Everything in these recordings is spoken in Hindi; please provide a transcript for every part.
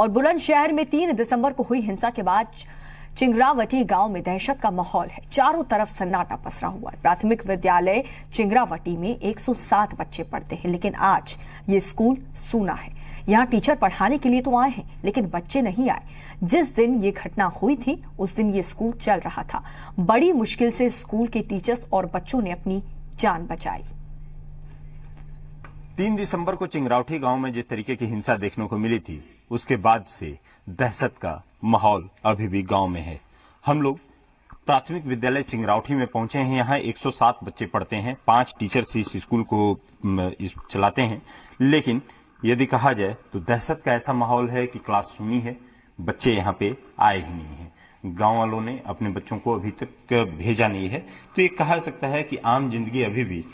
और बुलंदशहर में तीन दिसंबर को हुई हिंसा के बाद चिंगरावटी गांव में दहशत का माहौल है चारों तरफ सन्नाटा पसरा हुआ है प्राथमिक विद्यालय चिंगरावटी में 107 बच्चे पढ़ते हैं लेकिन आज ये स्कूल सूना है यहाँ टीचर पढ़ाने के लिए तो आए हैं लेकिन बच्चे नहीं आए जिस दिन ये घटना हुई थी उस दिन ये स्कूल चल रहा था बड़ी मुश्किल से स्कूल के टीचर्स और बच्चों ने अपनी जान बचाई तीन दिसंबर को चिंगरावटी गांव में जिस तरीके की हिंसा देखने को मिली थी उसके बाद से दहशत का माहौल अभी भी गांव में है हम लोग प्राथमिक विद्यालय चिंगरावठी में पहुंचे हैं यहाँ 107 बच्चे पढ़ते हैं पांच टीचर्स इस स्कूल को चलाते हैं लेकिन यदि कहा जाए तो दहशत का ऐसा माहौल है कि क्लास सुनी है बच्चे यहाँ पे आए ही नहीं है गांव वालों ने अपने बच्चों को अभी तक भेजा नहीं है तो ये कहा सकता है कि आम जिंदगी अभी भी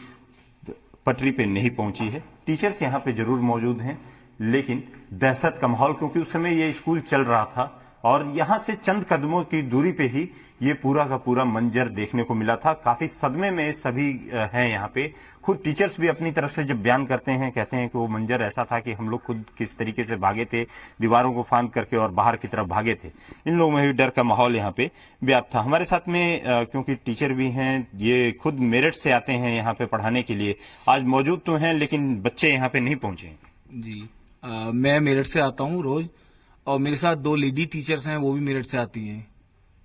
पटरी पे नहीं पहुंची है टीचर्स यहाँ पे जरूर मौजूद हैं लेकिन दहशत का माहौल क्योंकि उस समय ये स्कूल चल रहा था और यहाँ से चंद कदमों की दूरी पे ही ये पूरा का पूरा मंजर देखने को मिला था काफी सदमे में सभी हैं यहाँ पे खुद टीचर्स भी अपनी तरफ से जब बयान करते हैं कहते हैं कि वो मंजर ऐसा था कि हम लोग खुद किस तरीके से भागे थे दीवारों को फांद करके और बाहर की तरफ भागे थे इन लोगों में भी डर का माहौल यहाँ पे व्याप्त था हमारे साथ में क्योंकि टीचर भी हैं ये खुद मेरठ से आते हैं यहाँ पे पढ़ाने के लिए आज मौजूद तो हैं लेकिन बच्चे यहाँ पे नहीं पहुंचे जी मैं मेरठ से आता हूँ रोज और मेरे साथ दो लेडी टीचर्स हैं वो भी मेरठ से आती हैं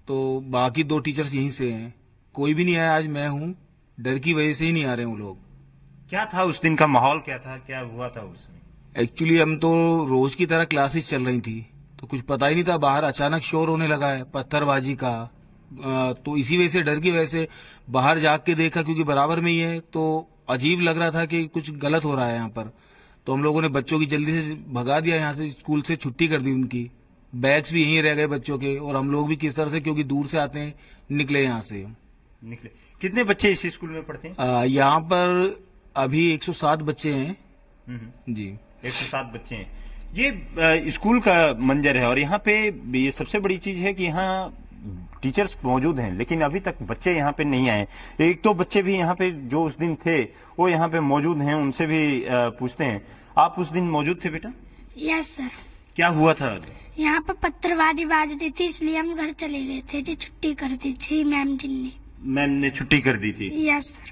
तो बाकी दो टीचर्स यहीं से हैं कोई भी नहीं आया आज मैं हूँ डर की वजह से ही नहीं आ रहे हैं वो लोग क्या था उस दिन का माहौल क्या था क्या हुआ था उसमें एक्चुअली हम तो रोज की तरह क्लासेस चल रही थी तो कुछ पता ही नहीं था बाहर अचानक शोर होने लगा है पत्थरबाजी का तो इसी वजह से डर की वजह से बाहर जाग के देखा क्योंकि बराबर में ही है तो अजीब लग रहा था कि कुछ गलत हो रहा है यहाँ पर तो हम लोगों ने बच्चों की जल्दी से भगा दिया यहाँ से स्कूल से छुट्टी कर दी उनकी बैच भी यहीं रह गए बच्चों के और हम लोग भी किस तरह से क्योंकि दूर से आते हैं निकले यहाँ से निकले कितने बच्चे इस स्कूल में पढ़ते हैं यहाँ पर अभी 107 बच्चे हैं हम्म, हम्म। जी 107 बच्चे हैं ये स्कूल का मंजर है और यहाँ पे ये सबसे बड़ी चीज है कि यहाँ टीचर्स मौजूद हैं लेकिन अभी तक बच्चे यहाँ पे नहीं आए एक तो बच्चे भी यहाँ पे जो उस दिन थे वो यहाँ पे मौजूद हैं उनसे भी पूछते हैं आप उस दिन मौजूद थे बेटा यस सर क्या हुआ था यहाँ पे पत्थरबाजी बाज दी थी इसलिए हम घर चले गए थे जी छुट्टी कर दी थी मैम जी ने मैम ने छुट्टी कर दी थी यस सर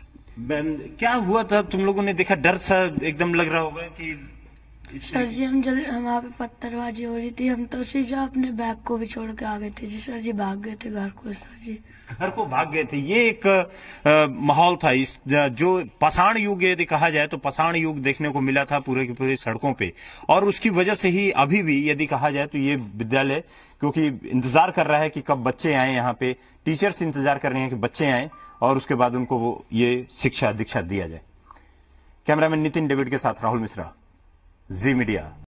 मैम क्या हुआ था तुम लोगों ने देखा डर सा एकदम लग रहा होगा कि सर जी हम जल वहाँ पे पत्थरबाजी हो रही थी हम तो जो अपने बैग को भी छोड़ के आ गए थे जी सर जी भाग गए थे घर को सर जी घर को भाग गए थे ये एक माहौल था इस जो पसाण युग यदि कहा जाए तो पसाण युग देखने को मिला था पूरे के पूरे सड़कों पे और उसकी वजह से ही अभी भी यदि कहा जाए तो ये विद्यालय क्योंकि इंतजार कर रहा है कि कब बच्चे आए यहाँ पे टीचर्स इंतजार कर रहे हैं कि बच्चे आए और उसके बाद उनको वो ये शिक्षा दीक्षा दिया जाए कैमरामैन नितिन डेविड के साथ राहुल मिश्रा जी मीडिया